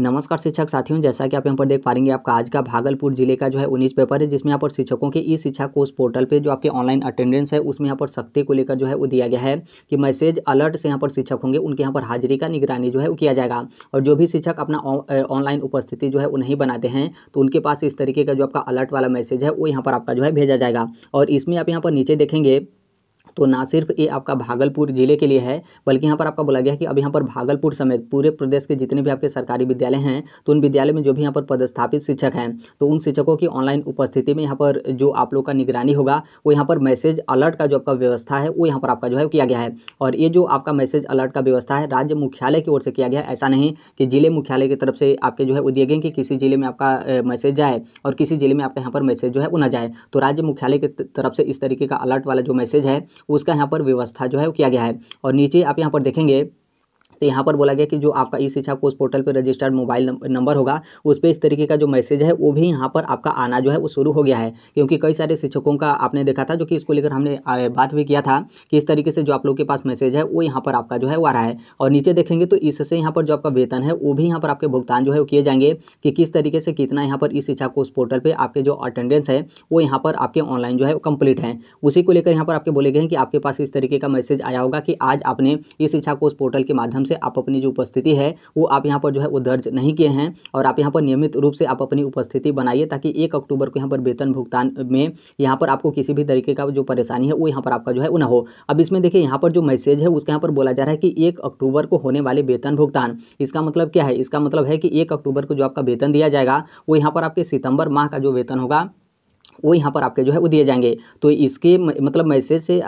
नमस्कार शिक्षक साथियों जैसा कि आप यहाँ पर देख पा रहे आपका आज का भागलपुर जिले का जो है उन्नीस पेपर है जिसमें यहाँ पर शिक्षकों के ई शिक्षा कोर्स पोर्टल पे जो आपके ऑनलाइन अटेंडेंस है उसमें यहाँ पर सख्ती को लेकर जो है वो दिया गया है कि मैसेज अलर्ट से यहाँ पर शिक्षक होंगे उनके यहाँ पर हाजिरी का निगरानी जो है वो किया जाएगा और जो भी शिक्षक अपना ऑनलाइन उपस्थिति जो है वो नहीं बनाते हैं तो उनके पास इस तरीके का जो आपका अलर्ट वाला मैसेज है वो यहाँ पर आपका जो है भेजा जाएगा और इसमें आप यहाँ पर नीचे देखेंगे तो ना सिर्फ ये आपका भागलपुर जिले के लिए है बल्कि यहाँ पर आपका बोला गया है कि अब यहाँ पर भागलपुर समेत पूरे प्रदेश के जितने भी आपके सरकारी विद्यालय हैं तो उन विद्यालय में जो भी यहाँ पर पदस्थापित शिक्षक हैं तो उन शिक्षकों की ऑनलाइन उपस्थिति में यहाँ पर जो आप लोग का निगरानी होगा वो यहाँ पर मैसेज अलर्ट का जो आपका व्यवस्था है वो यहाँ पर आपका जो है किया गया है और ये जो आपका मैसेज अलर्ट का व्यवस्था है राज्य मुख्यालय की ओर से किया गया है ऐसा नहीं कि जिले मुख्यालय की तरफ से आपके जो है वो कि किसी जिले में आपका मैसेज जाए और किसी जिले में आपका यहाँ पर मैसेज जो है वो ना जाए तो राज्य मुख्यालय की तरफ से इस तरीके का अलर्ट वाला जो मैसेज है उसका यहाँ पर व्यवस्था जो है वो किया गया है और नीचे आप यहाँ पर देखेंगे तो यहाँ पर बोला गया कि जो आपका ई शिक्षा कोर्स पोर्टल पर रजिस्टर्ड मोबाइल नंबर होगा उस पर इस तरीके का जो मैसेज है वो भी यहाँ पर आपका आना जो है वो शुरू हो गया है क्योंकि कई सारे शिक्षकों का आपने देखा था जो कि इसको लेकर हमने बात भी किया था कि इस तरीके से जो आप लोग के पास मैसेज है वो यहाँ पर आपका जो है वो आ रहा है और नीचे देखेंगे तो इससे यहाँ पर जो आपका वेतन है वो भी यहाँ पर आपके भुगतान जो है वो किए जाएंगे कि किस तरीके से कितना यहाँ पर ई शिक्षा कोर्स पोर्टल पर आपके जो अटेंडेंस है वो यहाँ पर आपके ऑनलाइन जो है कंप्लीट है उसी को लेकर यहाँ पर आपके बोले गए हैं कि आपके पास इस तरीके का मैसेज आया होगा कि आज आपने ई शिक्षा कोर्स पोर्टल के माध्यम से से आप अपनी जो उपस्थिति है वो आप यहाँ पर जो है वो दर्ज नहीं किए हैं और आप यहाँ पर नियमित रूप से आप अपनी उपस्थिति बनाइए ताकि एक अक्टूबर को यहाँ पर वेतन भुगतान में यहाँ पर आपको किसी भी तरीके का जो परेशानी है वो यहाँ पर आपका जो है वो ना हो अब इसमें देखिए यहाँ पर जो मैसेज है उसके यहाँ पर बोला जा रहा है कि एक अक्टूबर को होने वाले वेतन भुगतान इसका मतलब क्या है इसका मतलब है कि एक अक्टूबर को जो आपका वेतन दिया जाएगा वो यहाँ पर आपके सितंबर माह का जो वेतन होगा वो यहाँ पर आपके जो है वो दिए जाएंगे तो इसके मतलब मैसेज से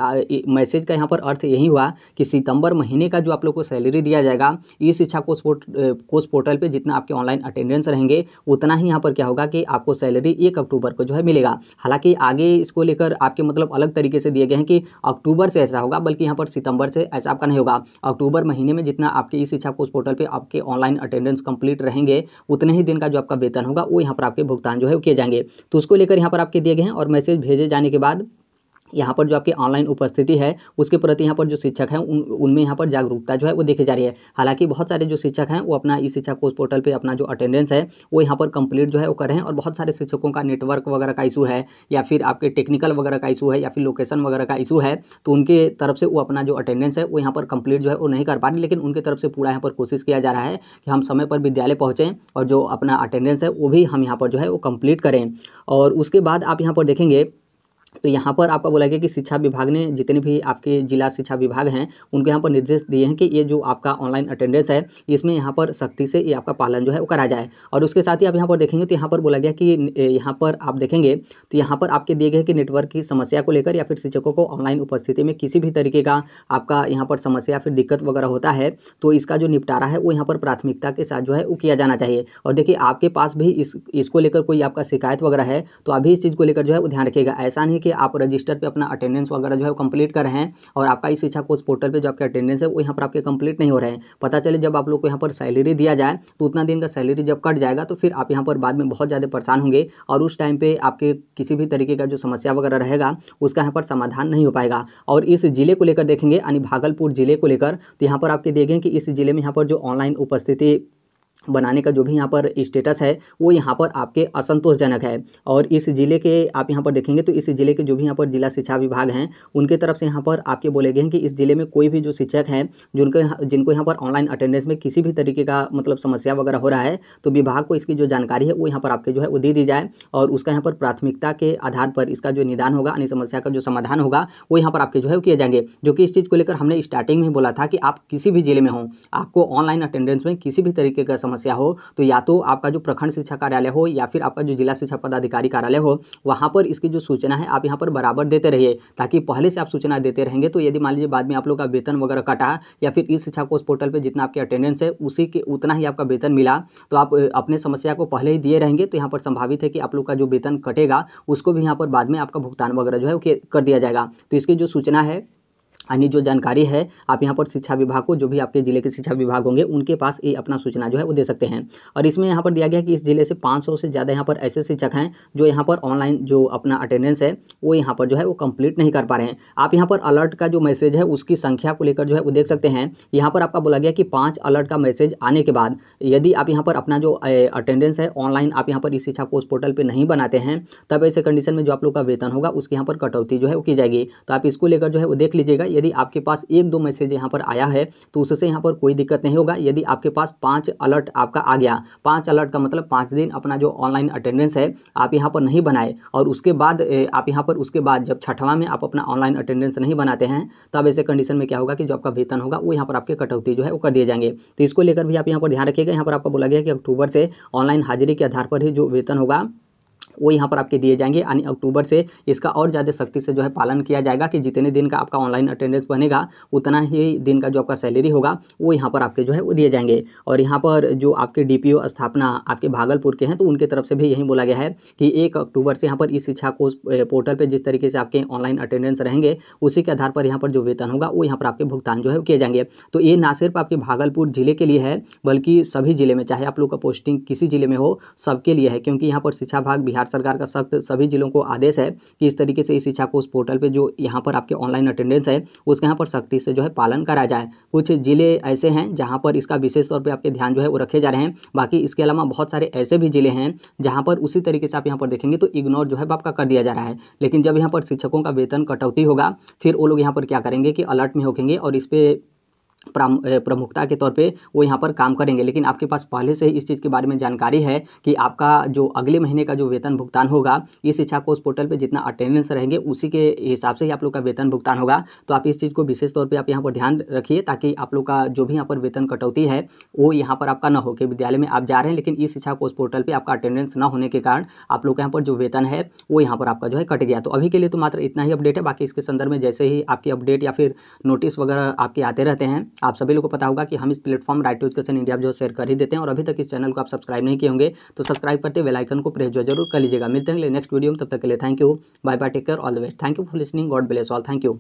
मैसेज का यहाँ पर अर्थ यही हुआ कि सितंबर महीने का जो आप लोग को सैलरी दिया जाएगा ई Shiksha course port course portal पे जितना आपके ऑनलाइन अटेंडेंस रहेंगे उतना ही यहाँ पर क्या होगा कि आपको सैलरी एक अक्टूबर को जो है मिलेगा हालांकि आगे इसको लेकर आपके मतलब अलग तरीके से दिए गए हैं कि अक्टूबर से ऐसा होगा बल्कि यहाँ पर सितंबर से ऐसा आपका नहीं होगा अक्टूबर महीने में जितना आपके ई शिक्षा कोर्स पोर्टल पर आपके ऑनलाइन अटेंडेंस कंप्लीट रहेंगे उतने ही दिन का जो आपका वेतन होगा वो यहाँ पर आपके भुगतान जो है किए जाएंगे तो उसको लेकर यहाँ पर आपके दिए गए हैं और मैसेज भेजे जाने के बाद यहाँ पर जो आपकी ऑनलाइन उपस्थिति है उसके प्रति यहाँ पर जो शिक्षक हैं उन उनमें यहाँ पर जागरूकता जो है वो देखी जा रही है हालांकि बहुत सारे जो शिक्षक हैं वो अपना ई शिक्षा कोर्स पोर्टल पर अपना जो अटेंडेंस है वो यहाँ पर कंप्लीट जो है वो कर रहे हैं और बहुत सारे शिक्षकों का नेटवर्क वगैरह का इशू है या फिर आपके टेक्निकल वगैरह का इशू है या फिर लोकेशन वगैरह का इशू है तो उनके तरफ से वो अपना जो अटेंडेंस है वो यहाँ पर कंप्लीट जो है वो नहीं कर पा रहे लेकिन उनके तरफ से पूरा यहाँ पर कोशिश किया जा रहा है कि हम समय पर विद्यालय पहुँचें और जो अपना अटेंडेंस है वो भी हम यहाँ पर जो है वो कंप्लीट करें और उसके बाद आप यहाँ पर देखेंगे तो यहाँ पर आपका बोला गया कि शिक्षा विभाग ने जितने भी आपके जिला शिक्षा विभाग हैं उनको यहाँ पर निर्देश दिए हैं कि ये जो आपका ऑनलाइन अटेंडेंस है इसमें यहाँ पर सख्ती से ये आपका पालन जो है वो करा जाए और उसके साथ ही आप यहाँ पर देखेंगे तो यहाँ पर बोला गया कि यहाँ पर आप देखेंगे तो यहाँ पर आपके दिए गए कि नेटवर्क की समस्या को लेकर या फिर शिक्षकों को ऑनलाइन उपस्थिति में किसी भी तरीके का आपका यहाँ पर समस्या फिर दिक्कत वगैरह होता है तो इसका जो निपटारा है वो यहाँ पर प्राथमिकता के साथ जो है वो किया जाना चाहिए और देखिए आपके पास भी इस इसको लेकर कोई आपका शिकायत वगैरह है तो अभी इस चीज़ को लेकर जो है वो ध्यान रखिएगा ऐसा नहीं कि आप रजिस्टर पे अपना अटेंडेंस वगैरह जो है कंप्लीट कर रहे हैं और आपका इस शिक्षा कोर्स पोर्टल पे जो आपके अटेंडेंस है वो यहाँ पर आपके कंप्लीट नहीं हो रहे हैं पता चले जब आप लोग को यहाँ पर सैलरी दिया जाए तो उतना दिन का सैलरी जब कट जाएगा तो फिर आप यहाँ पर बाद में बहुत ज़्यादा परेशान होंगे और उस टाइम पर आपके किसी भी तरीके का जो समस्या वगैरह रहेगा उसका यहाँ पर समाधान नहीं हो पाएगा और इस जिले को लेकर देखेंगे यानी भागलपुर जिले को लेकर तो यहाँ पर आपके देखें कि इस जिले में यहाँ पर जो ऑनलाइन उपस्थिति बनाने का जो भी यहाँ पर स्टेटस है वो यहाँ पर आपके असंतोषजनक है और इस ज़िले के आप यहाँ पर देखेंगे तो इस ज़िले के जो भी यहाँ पर जिला शिक्षा विभाग हैं उनके तरफ से यहाँ पर आपके बोले गए हैं कि इस ज़िले में कोई भी जो शिक्षक हैं जिनको यहाँ जिनको यहाँ पर ऑनलाइन अटेंडेंस में किसी भी तरीके का मतलब समस्या वगैरह हो रहा है तो विभाग को इसकी जो जानकारी है वो यहाँ पर आपके जो है वो दे दी जाए और उसका यहाँ पर प्राथमिकता के आधार पर इसका जो निदान होगा यानी समस्या का जो समाधान होगा वो यहाँ पर आपके जो है किए जाएंगे जो कि इस चीज़ को लेकर हमने स्टार्टिंग में बोला था कि आप किसी भी ज़िले में हों आपको ऑनलाइन अटेंडेंस में किसी भी तरीके का समस्या हो तो या तो आपका जो प्रखंड शिक्षा कार्यालय हो या फिर आपका जो जिला शिक्षा पदाधिकारी कार्यालय हो वहाँ पर इसकी जो सूचना है आप यहाँ पर बराबर देते रहिए ताकि पहले से आप सूचना देते रहेंगे तो यदि मान लीजिए बाद में आप लोग का वेतन वगैरह कटा या फिर इस शिक्षा कोर्स पोर्टल पर जितना आपकी अटेंडेंस है उसी के उतना ही आपका वेतन मिला तो आप अपने समस्या को पहले ही दिए रहेंगे तो यहाँ पर संभावित है कि आप लोग का जो वेतन कटेगा उसको भी यहाँ पर बाद में आपका भुगतान वगैरह जो है कर दिया जाएगा तो इसकी जो सूचना है અને જો જાણકારી હે આપ યહાં પર શિક્ષા વિભાગ કો જો ભી આપકે જીલે કે શિક્ષા વિભાગ હોંગે ઉનકે પાસ એ અપના સૂચના જો હે વો દે સકતે હે ઓર ઇસમે યહાં પર દિયા ગયા કે ઇસ જીલે સે 500 સે જ્યાદા યહાં પર શિક્ષક હૈ જો યહાં પર ઓનલાઈન જો અપના એટેન્ડન્સ હે વો યહાં પર જો હે વો કમ્પ્લીટ નહીં કર 파 રહે હે આપ યહાં પર અલર્ટ કા જો મેસેજ હે ઉસકી સંખ્યા કો લેકર જો હે વો દેખ સકતે હે યહાં પર આપકા બોલા ગયા કે 5 અલર્ટ કા મેસેજ આને કે બાદ યદી આપ યહાં પર અપના જો એટેન્ડન્સ હે ઓનલાઈન આપ યહાં પર ઇસ શિક્ષા પોર્ટલ પે નહીં બનાતે હે તબ એસે કન્ડિશન મે જો આપ લોગો કા વેતન હોગા ઉસકી યહાં પર કટાવતી જો હે વો કી જાયેગી તો આપ ઇસકો લેકર જો હે વો દેખ લિજે यदि आपके पास एक दो मैसेज यहाँ पर आया है तो उससे यहाँ पर कोई दिक्कत नहीं होगा यदि आपके पास पाँच अलर्ट आपका आ गया पाँच अलर्ट का मतलब पाँच दिन अपना जो ऑनलाइन अटेंडेंस है आप यहाँ पर नहीं बनाए और उसके बाद आप यहाँ पर उसके बाद जब छठवां में आप अपना ऑनलाइन अटेंडेंस नहीं बनाते हैं तब ऐसे कंडीशन में क्या होगा कि जो आपका वेतन होगा वो यहाँ पर आपके कटौती जो है वो कर दिए जाएंगे तो इसको लेकर भी आप यहाँ पर ध्यान रखिएगा यहाँ पर आपको बोला गया कि अक्टूबर से ऑनलाइन हाजिरी के आधार पर ही जो वेतन होगा वो यहाँ पर आपके दिए जाएंगे यानी अक्टूबर से इसका और ज़्यादा सख्ती से जो है पालन किया जाएगा कि जितने दिन का आपका ऑनलाइन अटेंडेंस बनेगा उतना ही दिन का जो आपका सैलरी होगा वो यहाँ पर आपके जो है वो दिए जाएंगे और यहाँ पर जो आपके डी स्थापना आपके भागलपुर के हैं तो उनके तरफ से भी यही बोला गया है कि एक अक्टूबर से यहाँ पर इस शिक्षा कोर्स पोर्टल पर जिस तरीके से आपके ऑनलाइन अटेंडेंस रहेंगे उसी के आधार पर यहाँ पर जो वेतन होगा वो यहाँ पर आपके भुगतान जो है किए जाएंगे तो ये ना सिर्फ आपके भागलपुर जिले के लिए है बल्कि सभी जिले में चाहे आप लोग का पोस्टिंग किसी जिले में हो सबके लिए है क्योंकि यहाँ पर शिक्षा भाग बिहार बिहार सरकार का सख्त सभी जिलों को आदेश है कि इस तरीके से इस शिक्षा को उस पोर्टल पर जो यहाँ पर आपके ऑनलाइन अटेंडेंस है उसके यहाँ पर सख्ती से जो है पालन करा जाए कुछ जिले ऐसे हैं जहाँ पर इसका विशेष तौर पर आपके ध्यान जो है वो रखे जा रहे हैं बाकी इसके अलावा बहुत सारे ऐसे भी जिले हैं जहाँ पर उसी तरीके से आप यहाँ पर देखेंगे तो इग्नोर जो है आपका कर दिया जा रहा है लेकिन जब यहाँ पर शिक्षकों का वेतन कटौती होगा फिर वो लोग यहाँ पर क्या करेंगे कि अलर्ट में होकेंगे और इस पर प्रमुखता के तौर पे वो यहाँ पर काम करेंगे लेकिन आपके पास पहले से ही इस चीज़ के बारे में जानकारी है कि आपका जो अगले महीने का जो वेतन भुगतान होगा ये शिक्षा कोर्स पोर्टल पे जितना अटेंडेंस रहेंगे उसी के हिसाब से ही आप लोग का वेतन भुगतान होगा तो आप इस चीज़ को विशेष तौर पर आप यहाँ पर ध्यान रखिए ताकि आप लोग का जो भी यहाँ पर वेतन कटौती है वो यहाँ पर आपका ना हो कि विद्यालय में आप जा रहे हैं लेकिन इस शिक्षा कोर्स पोर्टल पर आपका अटेंडेंस ना होने के कारण आप लोग का यहाँ पर जो वेतन है वो यहाँ पर आपका जो है कट गया तो अभी के लिए तो मात्र इतना ही अपडेट है बाकी इसके संदर्भ में जैसे ही आपकी अपडेट या फिर नोटिस वगैरह आपके आते रहते हैं आप सभी लोगों को पता होगा कि हम इस platform Right to Education India जो शेयर कर ही देते हैं और अभी तक इस चैनल को आप सब्सक्राइब नहीं किए होंगे तो सब्सक्राइब करते वेलाइकन को प्रेस जो जरूर कर लीजिएगा मिलते हैं नेक्स्ट वीडियो में तब तक के लिए thank you bye bye take care all the best thank you for listening God bless all thank you